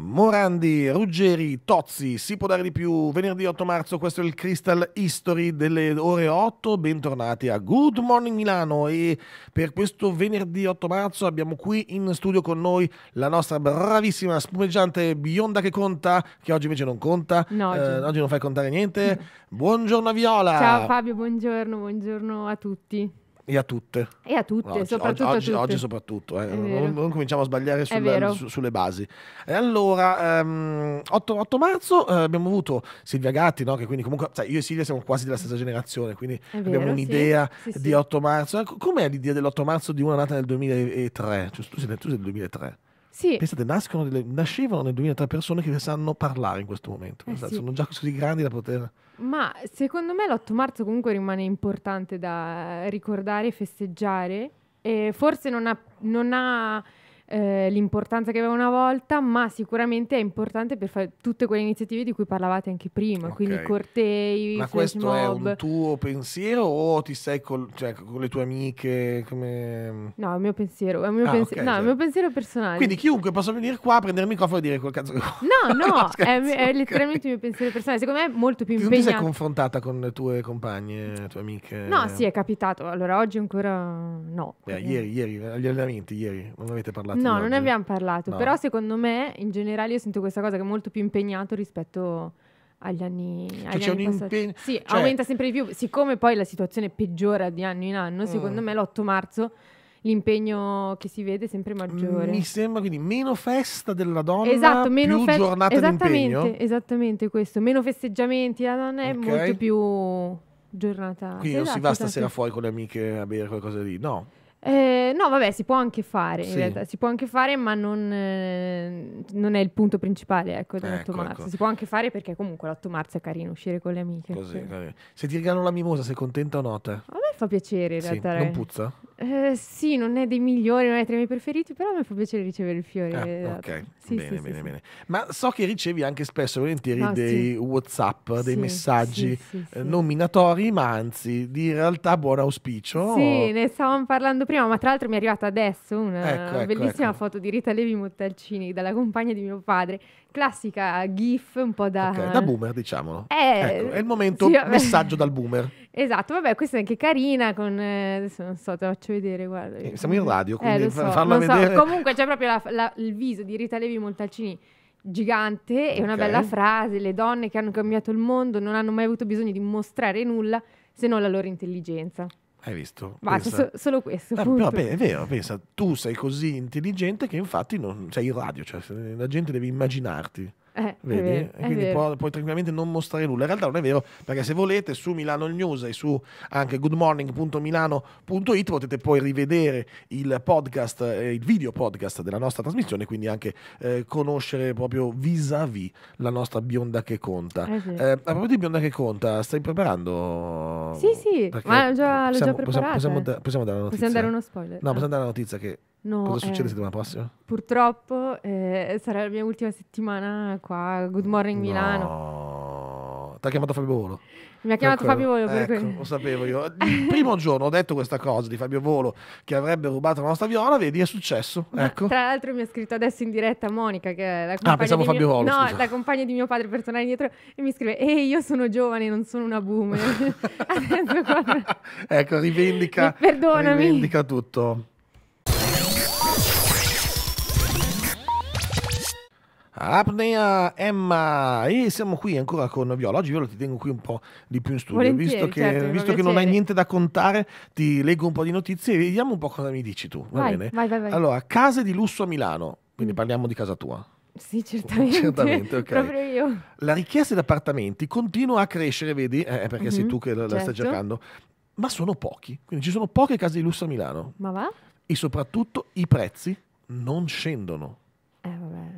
Morandi, Ruggeri, Tozzi, si può dare di più. Venerdì 8 marzo, questo è il Crystal History delle ore 8. Bentornati a Good Morning Milano e per questo venerdì 8 marzo abbiamo qui in studio con noi la nostra bravissima spumeggiante bionda che conta, che oggi invece non conta. No, oggi. Eh, oggi non fai contare niente. Buongiorno Viola. Ciao Fabio, buongiorno, buongiorno a tutti. E a tutte. E a tutte, oggi, soprattutto oggi, tutte. oggi soprattutto, eh. non, non, cominciamo a sbagliare sulle, su, sulle basi. E allora, ehm, 8, 8, marzo eh, abbiamo avuto Silvia Gatti, no? che quindi comunque, sai, io e Silvia siamo quasi della stessa generazione, quindi vero, abbiamo un'idea sì, di 8 marzo. Eh, com'è l'idea dell'8 marzo di una nata nel 2003? Cioè, tu, sei, tu sei del 2003. Sì. Pensate, nascono delle, nascevano nel 2003 persone che sanno parlare in questo momento. Eh, sì. Sono già così grandi da poter... Ma secondo me l'8 marzo comunque rimane importante da ricordare e festeggiare. E forse non ha, non ha eh, l'importanza che aveva una volta, ma sicuramente è importante per fare tutte quelle iniziative di cui parlavate anche prima, okay. quindi cortei, Ma questo mob. è un tuo pensiero o ti sei col, cioè, con le tue amiche? Come... No, è il mio pensiero, è il mio, ah, pensier- okay, no, cioè. il mio certo. pensiero personale. Quindi chiunque possa venire qua a prendere il microfono e dire quel cazzo che No, no, no è, è, letteralmente okay. il mio pensiero personale, secondo me è molto più impegnativo. Tu ti sei confrontata con le tue compagne, le tue amiche? No, sì, è capitato. Allora, oggi ancora no. Beh, ieri, ieri, agli allenamenti, ieri, non avete parlato parlato. No, non ne abbiamo parlato, no. però secondo me in generale io sento questa cosa che è molto più impegnato rispetto agli anni, cioè agli c'è un passati. Impegno, sì, cioè... aumenta sempre di più, siccome poi la situazione peggiora di anno in anno, mm. secondo me l'8 marzo l'impegno che si vede è sempre maggiore. Mi sembra quindi meno festa della donna, esatto, meno fe- giornata esattamente, Esattamente questo, meno festeggiamenti, la donna è okay. molto più giornata. Quindi esatto, non si esatto, va esatto. stasera fuori con le amiche a bere qualcosa lì, no? Eh, no, vabbè, si può anche fare, in realtà, si può anche fare, ma non, eh, non è il punto principale, ecco, dell'8 ecco, marzo. Ecco. Si può anche fare perché comunque l'8 marzo è carino uscire con le amiche. Così, cioè. Se ti regalano la mimosa, sei contenta o no te? A me fa piacere, in realtà. Non eh. puzza? Eh, sì, non è dei migliori, non è tra i miei preferiti, però a me fa piacere ricevere il fiore. Ah, eh, ok, esatto. sì, bene, sì, bene, bene. Ma so che ricevi anche spesso e volentieri no, dei Whatsapp, dei messaggi eh, nominatori, ma anzi di realtà buon auspicio. Sì, o... ne stavamo parlando prima, ma tra l'altro mi è arrivata adesso una ecco, ecco, bellissima ecco, foto di Rita Levi Montalcini dalla compagna di mio padre. Classica GIF un po' da... Okay, da boomer, diciamolo. È, eh, ecco, è il momento sì, messaggio dal boomer. Esatto, vabbè, questa è anche carina con... Eh, adesso non so, te la faccio vedere, guarda. Eh, siamo in radio, quindi eh, so, farla vedere... So. Comunque c'è proprio la, la, il viso di Rita Levi Montalcini gigante okay. e una bella frase, le donne che hanno cambiato il mondo non hanno mai avuto bisogno di mostrare nulla se non la loro intelligenza. Hai visto? Basta, so, solo questo. Eh, però, beh, è vero, pensa, tu sei così intelligente che infatti non sei in radio, cioè la gente deve immaginarti. Eh, Vedi? Vero, Quindi può, puoi tranquillamente non mostrare nulla. In realtà non è vero, perché se volete su Milano News e su anche goodmorning.milano.it potete poi rivedere il podcast, eh, il video podcast della nostra trasmissione, quindi anche eh, conoscere proprio vis-à-vis la nostra bionda che conta. Eh, sì. Eh, a proposito di bionda che conta, stai preparando? Sì, sì, ma già, l'ho già preparata. Possiamo, possiamo, eh. possiamo dare una notizia. Possiamo dare uno spoiler. No, ah. possiamo dare una notizia che No, Cosa eh, succede eh, settimana prossima? Purtroppo eh, sarà la mia ultima settimana qua Good Morning Milano. No. Ti ha chiamato Fabio Volo? Mi ha chiamato ecco, Fabio Volo per ecco, quello. Lo sapevo io. Il primo giorno ho detto questa cosa di Fabio Volo che avrebbe rubato la nostra viola, vedi, è successo. Ecco. Tra l'altro mi ha scritto adesso in diretta Monica, che è la ah, compagna, ah, di, mio... Volo, no, la compagna di mio padre personale indietro, e mi scrive, ehi, io sono giovane, non sono una boomer. ecco, rivendica, Mi perdonami. rivendica tutto. Apnea Emma e siamo qui ancora con Viola. Oggi Viola ti tengo qui un po' di più in studio, Volentieri, visto, che, certo, visto che, non hai niente da contare, ti leggo un po' di notizie e vediamo un po' cosa mi dici tu. Va vai, bene? Vai, vai, vai. Allora, case di lusso a Milano, quindi mm. parliamo di casa tua. Sì, certamente. certamente okay. Proprio io. La richiesta di appartamenti continua a crescere, vedi? Eh, eh perché mm-hmm, sei tu che la, certo. la stai cercando. Ma sono pochi, quindi ci sono poche case di lusso a Milano. Ma va? E soprattutto i prezzi non scendono.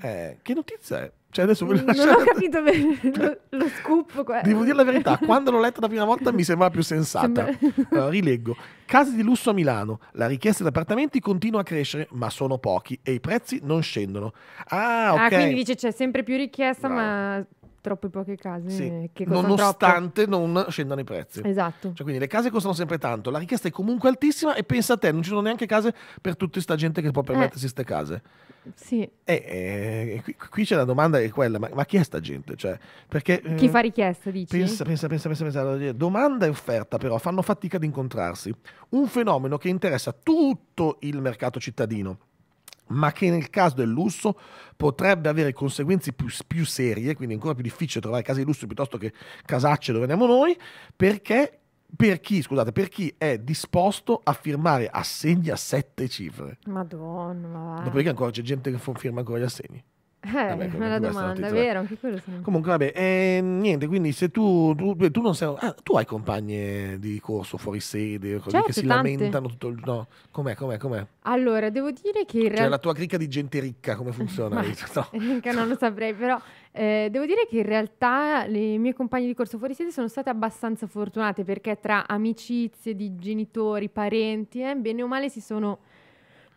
Eh, eh, che notizia è? Cioè adesso mm, non ho capito bene lo, lo scoop. Qua. Devo dire la verità, quando l'ho letta la prima volta mi sembrava più sensata. Sembra... Uh, rileggo. Case di lusso a Milano. La richiesta di appartamenti continua a crescere, ma sono pochi e i prezzi non scendono. Ah, ah ok. Ah, quindi dice c'è sempre più richiesta, no. ma troppe poche case sì. Eh, che costano nonostante troppo. non scendano i prezzi esatto cioè, quindi le case costano sempre tanto la richiesta è comunque altissima e pensa a te non ci sono neanche case per tutta questa gente che può eh. permettersi queste eh. case sì. E, e eh, qui, qui, c'è la domanda che è quella, ma, ma, chi è sta gente? Cioè, perché, eh, chi eh, fa richiesta, dici? Pensa, pensa, pensa, pensa, pensa, Domanda e offerta però fanno fatica ad incontrarsi. Un fenomeno che interessa tutto il mercato cittadino, ma che nel caso del lusso potrebbe avere conseguenze più, più serie, quindi ancora più difficile trovare case di lusso piuttosto che casacce dove andiamo noi, perché per chi, scusate, per chi è disposto a firmare assegni a sette cifre. Madonna. Dopodiché ancora c'è gente che firma ancora gli assegni. Eh, vabbè, è una domanda, è vero, anche quello sono... Comunque, vabbè, eh, niente, quindi se tu, tu, tu non sei... Ah, tu hai compagne di corso fuori sede, così certo, che si tante. lamentano tutto il... giorno? com'è, com'è, com'è? Allora, devo dire che... In realtà... Cioè, la tua cricca di gente ricca, come funziona? Ma, no. Mica non lo saprei, però... Eh, devo dire che in realtà le mie compagne di corso fuori sede sono state abbastanza fortunate, perché tra amicizie di genitori, parenti, eh, bene o male si sono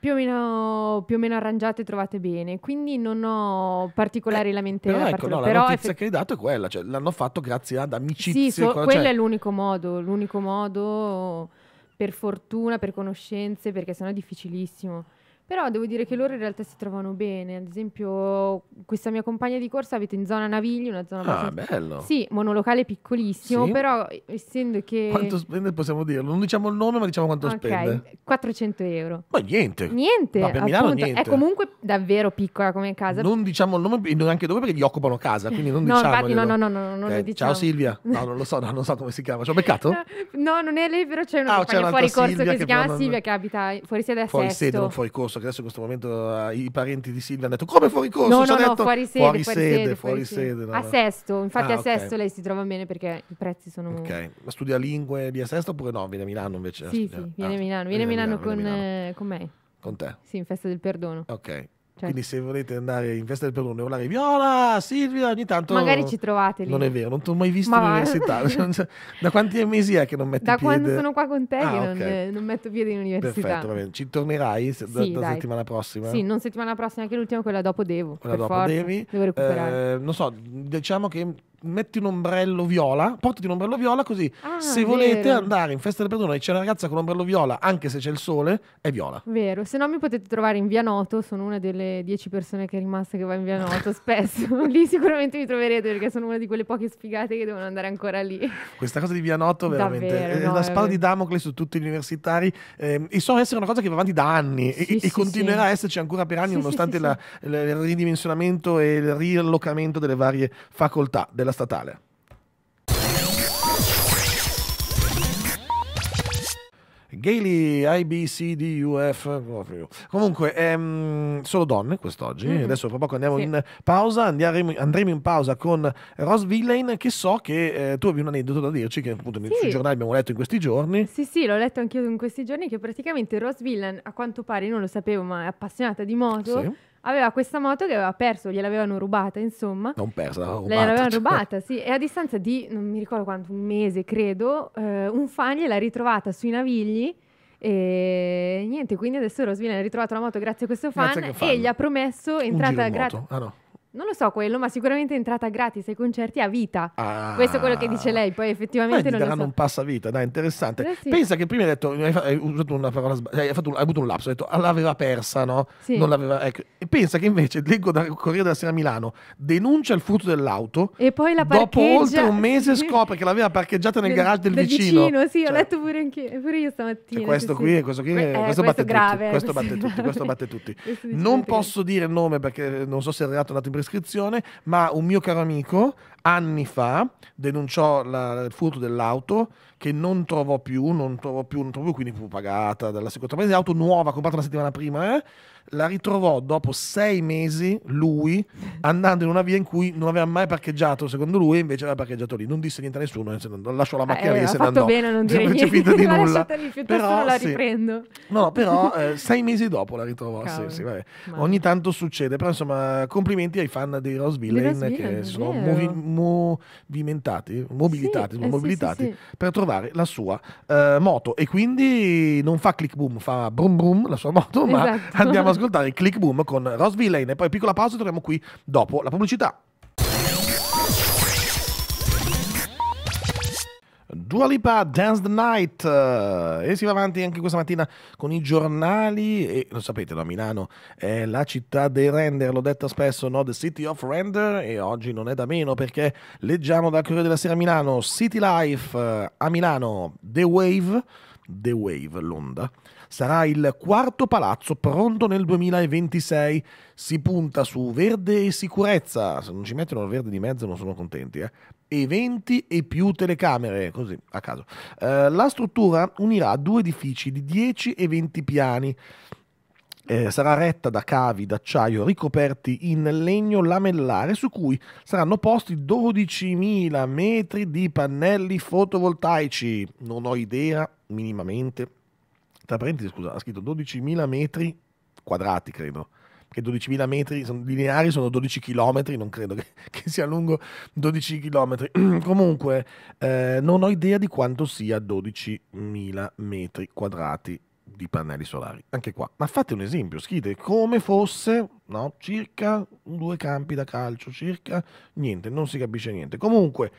più o meno, più o meno arrangiate e trovate bene, quindi non ho particolari eh, lamentele. Però, ecco, no, la però notizia effett- che hai dato è quella, cioè, l'hanno fatto grazie ad amicizie. Sì, so, quello cioè... è l'unico modo, l'unico modo per fortuna, per conoscenze, perché sennò è difficilissimo. Però devo dire che loro in realtà si trovano bene. Ad esempio, questa mia compagna di corsa abita in zona Navigli, una zona Ah, abbastanza... bello. Sì, monolocale piccolissimo, Sì? però essendo che Quanto spende possiamo dirlo? Non diciamo il nome, ma diciamo quanto Ok, spende. 400 euro. Ma niente. Niente, Ma per Milano niente. è comunque davvero piccola come casa. Non diciamo il nome neanche dove perché gli occupano casa, quindi non no, diciamo. infatti, no, no, no, no, no, non lo eh, diciamo. Ciao Silvia. No, non lo so, no, non so come si chiama. Ciao, ho beccato? No, non è lei, però c'è una Ah, c'è fuori corso Silvia che si chiama non- Silvia che abita fuori sede a Fuori Sesto. sede, non fuori corso corso, che adesso in questo momento eh, i parenti di Silvia hanno detto come fuori corso? No, no, no, detto, fuori sede, fuori sede, fuori sede, fuori sede. No, a Sesto, infatti ah, a Sesto okay. lei si trova bene perché i prezzi sono... Ok, ma studia lingue di a Sesto oppure no? Viene a Milano invece? Sì, sì, viene a Milano, ah, viene a Milano, eh, con, me. Con te? Sì, in festa del perdono. Ok. Cioè. Quindi se volete andare in festa del Perone e urlare Viola, Silvia, ogni tanto... Magari ci trovate lì. Non è vero, non ti ho mai visto Ma l'università. Cioè, cioè, da quanti mesi è che non metto da piede? Da quando sono qua con te ah, non, okay. Eh, non, metto piede in università. Perfetto, va bene. Ci tornerai se, sì, da, da settimana prossima? Sì, non settimana prossima, anche l'ultima, quella dopo devo. Quella dopo forza. devi. Devo recuperare. Eh, non so, diciamo che metti un ombrello viola, portati un ombrello viola così ah, se volete vero. andare in festa del perdono e c'è una ragazza con ombrello viola, anche se c'è il sole, è viola. Vero, se no mi potete trovare in Via Noto, sono una delle dieci persone che è rimasta che va in Via Noto spesso, lì sicuramente mi troverete perché sono una di quelle poche sfigate che devono andare ancora lì. Questa cosa di Via Noto veramente Davvero, è eh, no, la spada di Damocle su tutti gli universitari eh, e so essere una cosa che va avanti da anni sì, e, sì, e, continuerà sì. a esserci ancora per anni nonostante la, il ridimensionamento e il rilocamento delle varie facoltà della statale. Gaily F. Comunque, ehm, solo donne quest'oggi. Mm-hmm. Adesso tra poco andiamo sì. in pausa. Andiamo, andremo in pausa con Ross Villain, che so che eh, tu avevi un aneddoto da dirci, che appunto sì. sui giornali abbiamo letto in questi giorni. Sì, sì, l'ho letto anch'io in questi giorni, che praticamente Ross Villain, a quanto pare, non lo sapevo, ma è appassionata di moto. Sì aveva questa moto che aveva perso, gliel'avevano rubata, insomma. Non persa, l'avevano rubata. L'avevano rubata, sì. E a distanza di, non mi ricordo quanto, un mese credo, eh, un fan gliel'ha ritrovata sui navigli. E niente, quindi adesso Rosvina ha ritrovato la moto grazie a questo fan, grazie a fan. e gli ha promesso entrata grazie. Ah no. Non lo so quello, ma sicuramente è entrata gratis ai concerti a vita. Ah, Questo è quello che dice lei, poi effettivamente non lo so. un passavita, dai, interessante. Eh, sì. Pensa che prima hai detto, hai usato una parola sbagliata, hai, hai, avuto un lapso, hai detto ah, l'aveva persa, no? Sì. Non l'aveva, ecco. E pensa che invece, leggo dal Corriere della Sera Milano, denuncia il furto dell'auto e poi la parcheggia. Dopo oltre un mese scopre che l'aveva parcheggiata nel, del, garage del, del vicino. vicino. Sì, cioè, ho letto pure, anche, pure io stamattina. Cioè questo qui, sì. questo qui, eh, questo, questo batte grave, tutti, questo batte tutti, questo batte tutti. non posso dire il nome perché non so se è reato un andato in prescrizione, ma un mio caro amico anni fa denunciò la, il furto dell'auto che non trovò più, non trovò più, non trovò più, quindi fu pagata dalla seconda presa di auto nuova comprata una settimana prima, eh? la ritrovò dopo sei mesi lui andando in una via in cui non aveva mai parcheggiato, secondo lui invece aveva parcheggiato lì. Non disse niente a nessuno, eh, lasciò la eh, macchina eh, lì e se ne andò. bene non dire niente, finta di nulla. però, la riprendo. No, però eh, sei mesi dopo la ritrovò. Sì, sì, Ogni tanto succede, però insomma complimenti ai fan dei Rose Villain che Villain, si sono movi- movimentati, mobilitati, eh, mobilitati per trovare la sua eh, moto e quindi non fa click boom, fa brum brum la sua moto, esatto. ma andiamo a ascoltare il Click Boom con Ross Villain e poi piccola pausa e torniamo qui dopo la pubblicità. Dua Lipa, Dance the Night eh, e si va avanti anche questa mattina con i giornali e lo sapete, no? Milano è la città dei render, l'ho detto spesso, no? The City of Render e oggi non è da meno perché leggiamo dal Corriere della Sera a Milano, City Life eh, a Milano, The Wave, The Wave, l'onda, Sarà il quarto palazzo pronto nel 2026. Si punta su verde e sicurezza. Se non ci mettono il verde di mezzo non sono contenti. Eh? E 20 e più telecamere, così a caso. Eh, la struttura unirà due edifici di 10 e 20 piani. Eh, sarà retta da cavi d'acciaio ricoperti in legno lamellare su cui saranno posti 12.000 metri di pannelli fotovoltaici. Non ho idea minimamente tra parentesi scusa, ha scritto 12.000 metri quadrati credo, che 12.000 metri sono lineari sono 12 km, non credo che, che sia lungo 12 km. Comunque eh, non ho idea di quanto sia 12.000 metri quadrati di pannelli solari, anche qua. Ma fate un esempio, scrivete come fosse, no? Circa due campi da calcio, circa niente, non si capisce niente. Comunque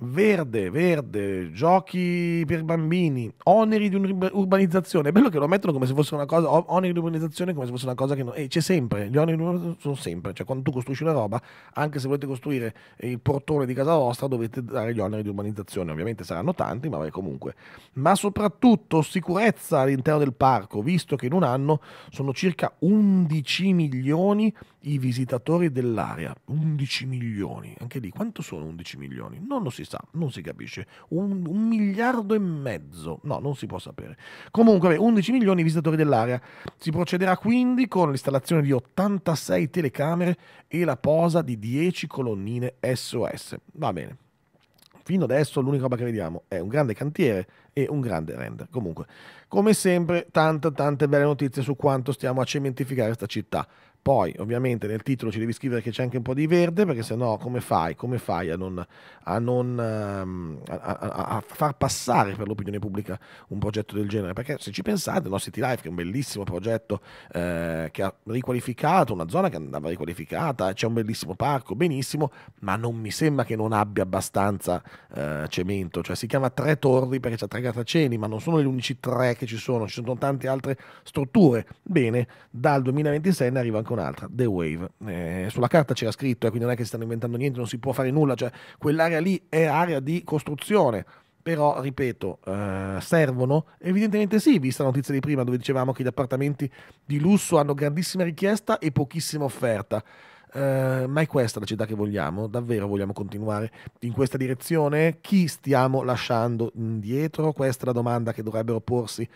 verde, verde, giochi per bambini, oneri di urbanizzazione. È bello che lo mettono come se fosse una cosa, oneri di urbanizzazione come se fosse una cosa che non... Eh, c'è sempre, gli oneri di urbanizzazione sono sempre, cioè quando tu costruisci una roba, anche se volete costruire il portone di casa vostra dovete dare gli oneri di urbanizzazione, ovviamente saranno tanti, ma beh, comunque. Ma soprattutto sicurezza all'interno del parco, visto che in un anno sono circa 11 milioni i visitatori dell'area, 11 milioni, anche lì quanto sono 11 milioni? Non lo si sa, non si capisce, un, un miliardo e mezzo, no non si può sapere. Comunque 11 milioni di visitatori dell'area, si procederà quindi con l'installazione di 86 telecamere e la posa di 10 colonnine SOS, va bene. Fino adesso l'unica roba che vediamo è un grande cantiere e un grande render. Comunque, come sempre, tante tante belle notizie su quanto stiamo a cementificare questa città poi ovviamente nel titolo ci devi scrivere che c'è anche un po' di verde perché sennò come fai, come fai a, non, a, non, ehm, a, a far passare per l'opinione pubblica un progetto del genere? Perché se ci pensate, no, City Life che è un bellissimo progetto eh, che ha riqualificato una zona che andava riqualificata, c'è un bellissimo parco, benissimo, ma non mi sembra che non abbia abbastanza eh, cemento, cioè si chiama Tre Torri perché c'è tre grattacieli, ma non sono gli unici tre che ci sono, ci sono tante altre strutture. Bene, dal 2026 ne arriva ancora un'altra, The Wave. Eh, sulla carta c'era scritto, e eh, quindi non è che si stanno inventando niente, non si può fare nulla, cioè quell'area lì è area di costruzione. Però, ripeto, eh, servono? Evidentemente sì, vista la notizia di prima dove dicevamo che gli appartamenti di lusso hanno grandissima richiesta e pochissima offerta. Uh, ma è questa la città che vogliamo? Davvero vogliamo continuare in questa direzione? Chi stiamo lasciando indietro? Questa è la domanda che dovrebbero porsi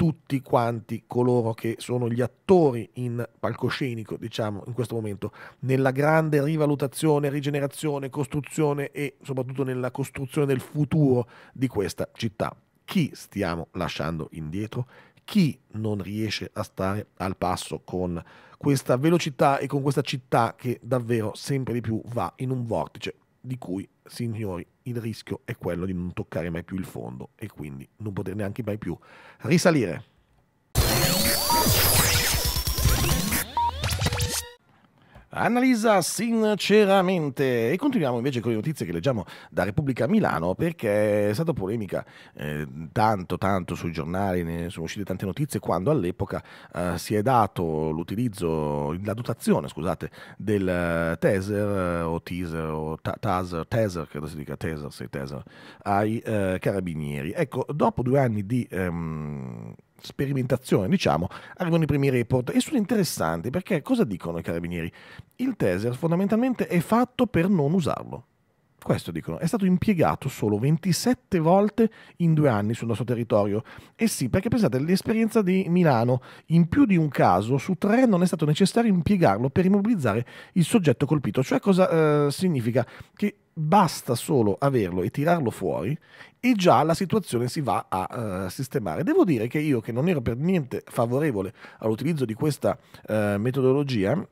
tutti quanti coloro che sono gli attori in palcoscenico, diciamo, in questo momento, nella grande rivalutazione, rigenerazione, costruzione e soprattutto nella costruzione del futuro di questa città. Chi stiamo lasciando indietro? Chi non riesce a stare al passo con questa velocità e con questa città che davvero sempre di più va in un vortice di cui, signori, il rischio è quello di non toccare mai più il fondo e quindi non poter neanche mai più risalire. Annalisa sinceramente. E continuiamo invece con le notizie che leggiamo da Repubblica Milano perché è stata polemica eh, tanto tanto sui giornali, ne sono uscite tante notizie quando all'epoca eh, si è dato l'utilizzo, la dotazione scusate, del eh, taser eh, o teaser o ta- taser, taser, credo si dica taser, sei taser, ai eh, carabinieri. Ecco, dopo due anni di... Ehm, sperimentazione, diciamo, arrivano i primi report e sono interessanti perché cosa dicono i carabinieri? Il taser fondamentalmente è fatto per non usarlo. Questo dicono, è stato impiegato solo 27 volte in due anni sul nostro territorio. E eh sì, perché pensate, l'esperienza di Milano, in più di un caso su tre non è stato necessario impiegarlo per immobilizzare il soggetto colpito. Cioè cosa eh, significa? Che basta solo averlo e tirarlo fuori e già la situazione si va a uh, sistemare. Devo dire che io che non ero per niente favorevole all'utilizzo di questa uh, metodologia,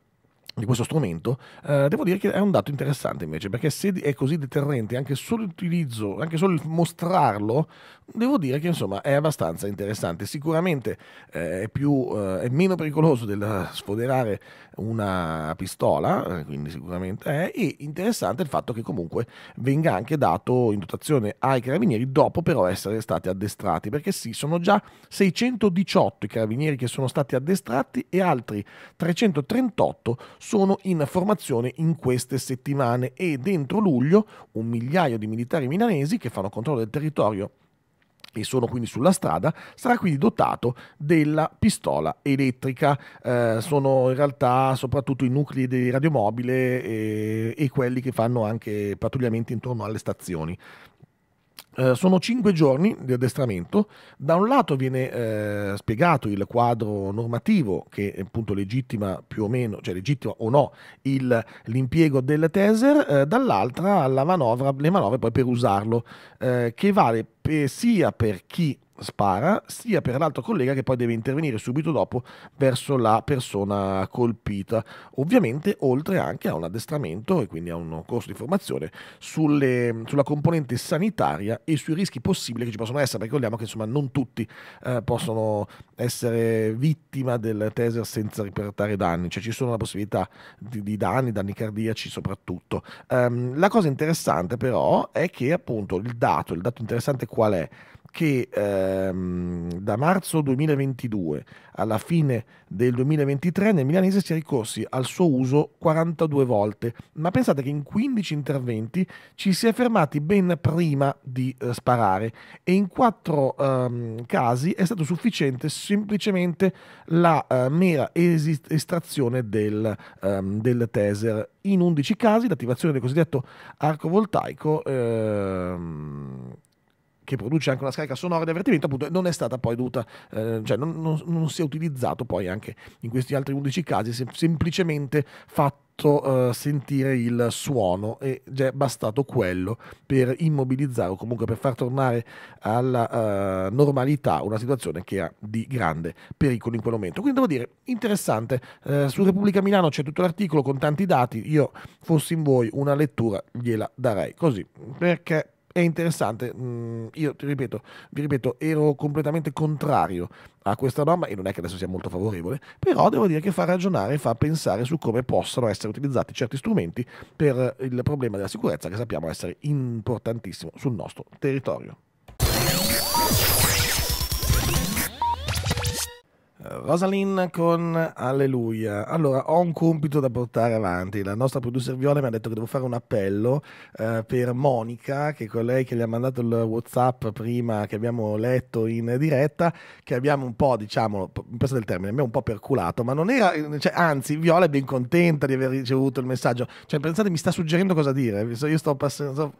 di questo strumento, eh, devo dire che è un dato interessante invece, perché se è così deterrente anche solo l'utilizzo, anche solo il mostrarlo, devo dire che insomma è abbastanza interessante. Sicuramente eh, è, più, eh, è, meno pericoloso del sfoderare una pistola, eh, quindi sicuramente è, e interessante il fatto che comunque venga anche dato in dotazione ai carabinieri dopo però essere stati addestrati, perché sì, sono già 618 i carabinieri che sono stati addestrati e altri 338 sono in formazione in queste settimane e dentro luglio un migliaio di militari milanesi che fanno controllo del territorio e sono quindi sulla strada, sarà quindi dotato della pistola elettrica. Eh, sono in realtà soprattutto i nuclei di radiomobile e, eh, e quelli che fanno anche pattugliamenti intorno alle stazioni. Eh, sono cinque giorni di addestramento. Da un lato viene eh, spiegato il quadro normativo che appunto legittima più o meno, cioè legittima o no, il, l'impiego del taser, eh, dall'altra la manovra, le manovre poi per usarlo, eh, che vale per, eh, sia per chi spara, sia per l'altro collega che poi deve intervenire subito dopo verso la persona colpita. Ovviamente oltre anche a un addestramento e quindi a un corso di formazione sulle, sulla componente sanitaria e sui rischi possibili che ci possono essere, perché vogliamo che insomma non tutti eh, possono essere vittima del taser senza riportare danni, cioè ci sono la possibilità di, di danni, danni cardiaci soprattutto. Um, la cosa interessante però è che appunto il dato, il dato interessante qual è? che ehm, da marzo 2022 alla fine del 2023 nel milanese si è ricorsi al suo uso 42 volte, ma pensate che in 15 interventi ci si è fermati ben prima di eh, sparare e in 4 ehm, casi è stato sufficiente semplicemente la eh, mera estrazione del, ehm, del taser. In 11 casi l'attivazione del cosiddetto arco voltaico ehm, che produce anche una scarica sonora di avvertimento, appunto non è stata poi dovuta, eh, cioè non, non, non, si è utilizzato poi anche in questi altri 11 casi, sem- semplicemente fatto eh, sentire il suono e già è bastato quello per immobilizzare o comunque per far tornare alla uh, normalità una situazione che era di grande pericolo in quel momento. Quindi devo dire, interessante, uh, su Repubblica Milano c'è tutto l'articolo con tanti dati, io fossi in voi una lettura gliela darei così perché è interessante. Mm, io ti ripeto, vi ripeto, ero completamente contrario a questa norma e non è che adesso sia molto favorevole, però devo dire che fa ragionare e fa pensare su come possano essere utilizzati certi strumenti per il problema della sicurezza che sappiamo essere importantissimo sul nostro territorio. Rosalind con Alleluia. Allora, ho un compito da portare avanti. La nostra producer Viola mi ha detto che devo fare un appello eh, per Monica, che è colei che gli ha mandato il WhatsApp prima che abbiamo letto in diretta, che abbiamo un po', diciamo, in del termine, abbiamo un po' perculato, ma non era, cioè, anzi, Viola è ben contenta di aver ricevuto il messaggio. Cioè, pensate, mi sta suggerendo cosa dire. Io sto passando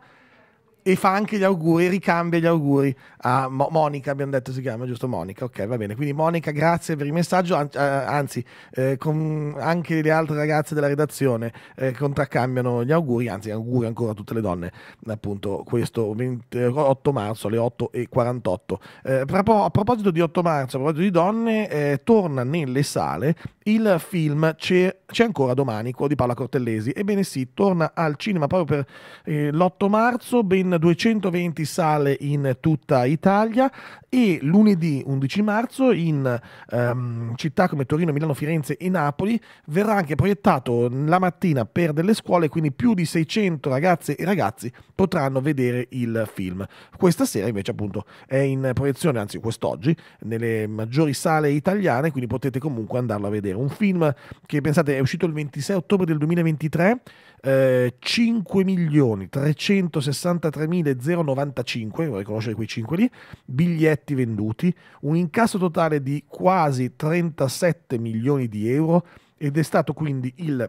e fa anche gli auguri, ricambia gli auguri a Mo- Monica, abbiamo detto si chiama, giusto Monica, ok va bene, quindi Monica grazie per il messaggio, An- eh, anzi eh, con anche le altre ragazze della redazione eh, contraccambiano gli auguri, anzi auguri ancora a tutte le donne, appunto questo 28 marzo alle 8.48. Eh, a proposito di 8 marzo, a proposito di donne, eh, torna nelle sale il film C'è, C'è ancora domani, quello di Paola Cortellesi, ebbene sì, torna al cinema proprio per eh, l'8 marzo, ben in 220 sale in tutta Italia e lunedì 11 marzo in ehm, città come Torino, Milano, Firenze e Napoli verrà anche proiettato la mattina per delle scuole, quindi più di 600 ragazze e ragazzi potranno vedere il film. Questa sera invece appunto è in proiezione, anzi quest'oggi, nelle maggiori sale italiane, quindi potete comunque andarlo a vedere. Un film che pensate è uscito il 26 ottobre del 2023, eh, 5.363.095, riconoscere quei 5 lì, biglietti venduti, un incasso totale di quasi 37 milioni di euro ed è stato quindi il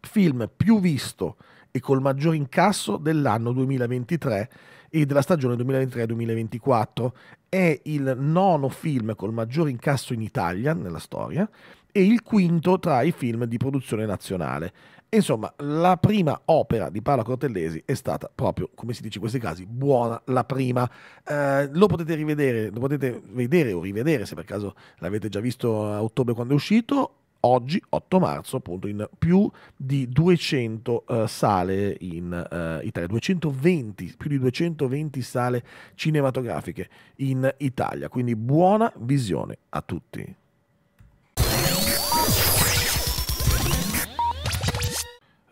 film più visto e col maggior incasso dell'anno 2023 e della stagione 2023-2024. È il nono film col maggior incasso in Italia nella storia e il quinto tra i film di produzione nazionale. Insomma, la prima opera di Paolo Cortellesi è stata proprio, come si dice in questi casi, buona la prima. Eh, lo potete rivedere, lo potete vedere o rivedere se per caso l'avete già visto a ottobre quando è uscito. Oggi, 8 marzo, appunto, in più di 200 uh, eh, sale in uh, Italia, 220, più di 220 sale cinematografiche in Italia. Quindi buona visione a tutti.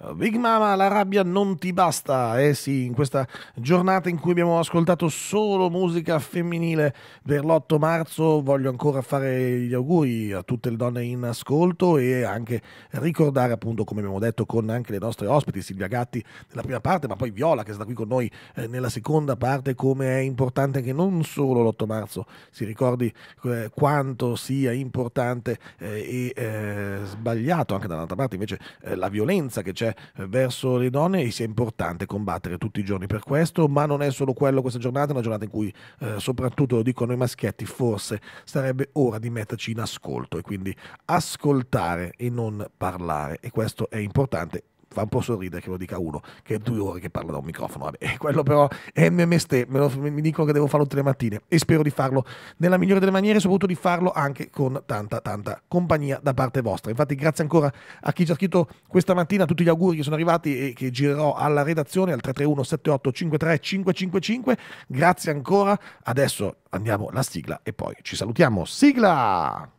Eh, Big Mama, la rabbia non ti basta. Eh sì, in questa giornata in cui abbiamo ascoltato solo musica femminile per l'8 marzo, voglio ancora fare gli auguri a tutte le donne in ascolto e anche ricordare, appunto, come abbiamo detto, con anche le nostre ospiti, Silvia Gatti nella prima parte, ma poi Viola che sta qui con noi eh, nella seconda parte, come è importante che non solo l'8 marzo si ricordi eh, quanto sia importante eh, e eh, sbagliato anche dall'altra parte invece la violenza che c'è eh, verso le donne e sia importante combattere tutti i giorni per questo, ma non è solo quello questa giornata, è una giornata in cui eh, soprattutto, lo dicono i maschietti, forse sarebbe ora di metterci in ascolto e quindi ascoltare e non parlare e questo è importante fa un po' sorridere che lo dica uno, che è due ore che parla da un microfono, vabbè, quello però è il mio mestiere, me lo, mi dicono che devo farlo tutte le mattine e spero di farlo nella migliore delle maniere soprattutto di farlo anche con tanta, tanta compagnia da parte vostra. Infatti grazie ancora a chi ci ha scritto questa mattina, tutti gli auguri che sono arrivati e che girerò alla redazione al 331 78 53 555, grazie ancora, adesso andiamo la sigla e poi ci salutiamo. Sigla!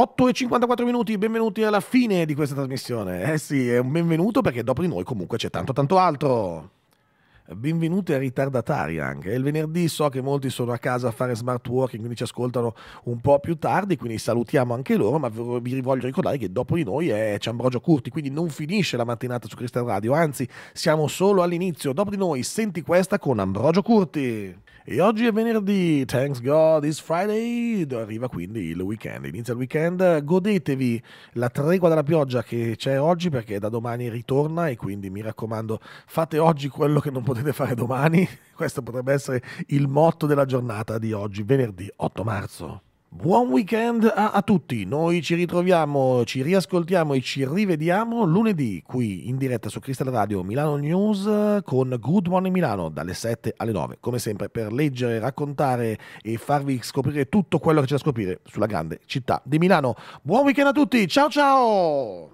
8 e 54 minuti, benvenuti alla fine di questa trasmissione. Eh sì, è un benvenuto perché dopo di noi comunque c'è tanto tanto altro benvenuti ai ritardatari anche. Il venerdì so che molti sono a casa a fare smart working, quindi ci ascoltano un po' più tardi, quindi salutiamo anche loro, ma vi voglio ricordare che dopo di noi è Ciambrogio Curti, quindi non finisce la mattinata su Cristian Radio, anzi siamo solo all'inizio. Dopo di noi senti questa con Ambrogio Curti. E oggi è venerdì, thanks God, it's Friday, arriva quindi il weekend, inizia il weekend, godetevi la tregua della pioggia che c'è oggi perché da domani ritorna e quindi mi raccomando fate oggi quello che non potete potete fare domani. Questo potrebbe essere il motto della giornata di oggi, venerdì 8 marzo. Buon weekend a, a, tutti, noi ci ritroviamo, ci riascoltiamo e ci rivediamo lunedì qui in diretta su Crystal Radio Milano News con Good Morning Milano dalle 7 alle 9, come sempre per leggere, raccontare e farvi scoprire tutto quello che c'è da scoprire sulla grande città di Milano. Buon weekend a tutti, ciao ciao!